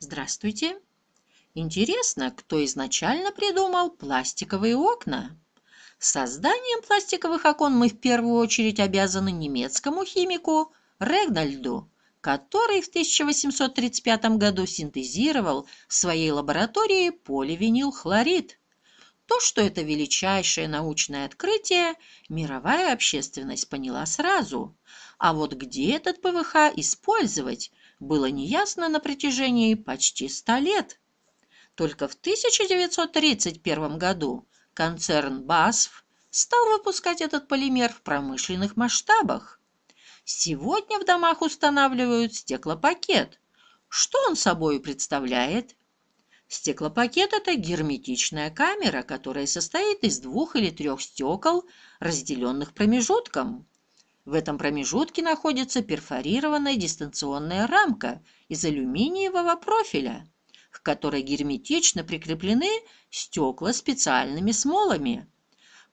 Здравствуйте! Интересно, кто изначально придумал пластиковые окна? Созданием пластиковых окон мы в первую очередь обязаны немецкому химику Регнальду, который в 1835 году синтезировал в своей лаборатории поливинилхлорид. То, что это величайшее научное открытие, мировая общественность поняла сразу. А вот где этот ПВХ использовать, было неясно на протяжении почти ста лет. Только в 1931 году концерн BASF стал выпускать этот полимер в промышленных масштабах. Сегодня в домах устанавливают стеклопакет. Что он собой представляет? Стеклопакет – это герметичная камера, которая состоит из двух или трех стекол, разделенных промежутком. В этом промежутке находится перфорированная дистанционная рамка из алюминиевого профиля, к которой герметично прикреплены стекла специальными смолами.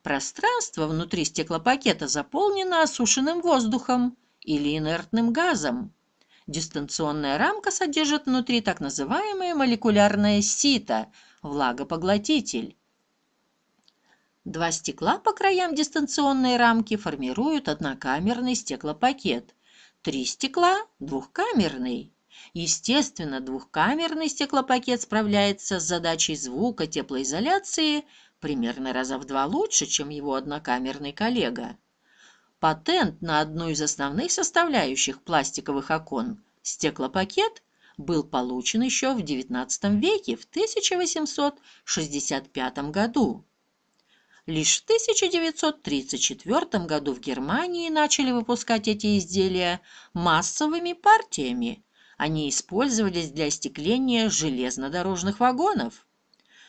Пространство внутри стеклопакета заполнено осушенным воздухом или инертным газом. Дистанционная рамка содержит внутри так называемое молекулярное сито – влагопоглотитель. Два стекла по краям дистанционной рамки формируют однокамерный стеклопакет. Три стекла – двухкамерный. Естественно, двухкамерный стеклопакет справляется с задачей звука теплоизоляции примерно раза в два лучше, чем его однокамерный коллега. Патент на одну из основных составляющих пластиковых окон – стеклопакет – был получен еще в XIX веке, в 1865 году. Лишь в 1934 году в Германии начали выпускать эти изделия массовыми партиями. Они использовались для остекления железнодорожных вагонов.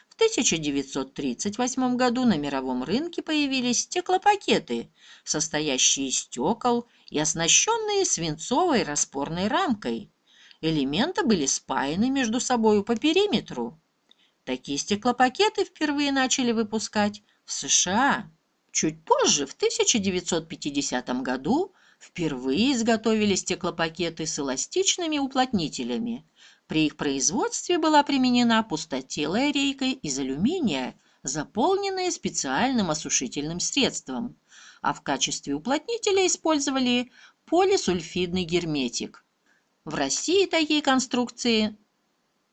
В 1938 году на мировом рынке появились стеклопакеты, состоящие из стекол и оснащенные свинцовой распорной рамкой. Элементы были спаяны между собой по периметру. Такие стеклопакеты впервые начали выпускать в США чуть позже, в 1950 году, впервые изготовили стеклопакеты с эластичными уплотнителями. При их производстве была применена пустотелая рейка из алюминия, заполненная специальным осушительным средством, а в качестве уплотнителя использовали полисульфидный герметик. В России такие конструкции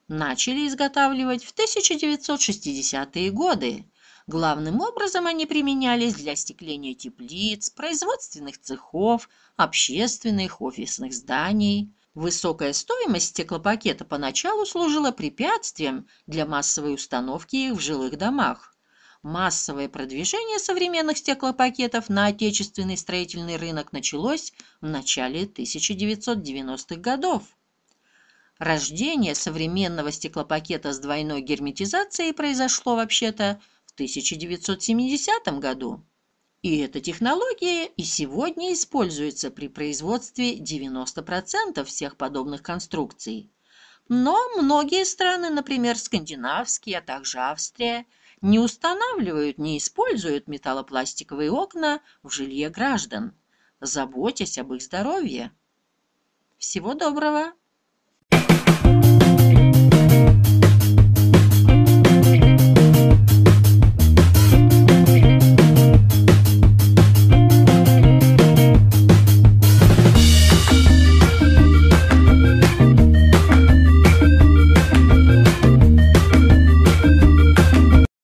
начали изготавливать в 1960-е годы. Главным образом они применялись для остекления теплиц, производственных цехов, общественных, офисных зданий. Высокая стоимость стеклопакета поначалу служила препятствием для массовой установки их в жилых домах. Массовое продвижение современных стеклопакетов на отечественный строительный рынок началось в начале 1990-х годов. Рождение современного стеклопакета с двойной герметизацией произошло вообще-то в 1970 году. И эта технология и сегодня используется при производстве 90% всех подобных конструкций. Но многие страны, например, скандинавские, а также Австрия, не устанавливают, не используют металлопластиковые окна в жилье граждан, заботясь об их здоровье. Всего доброго!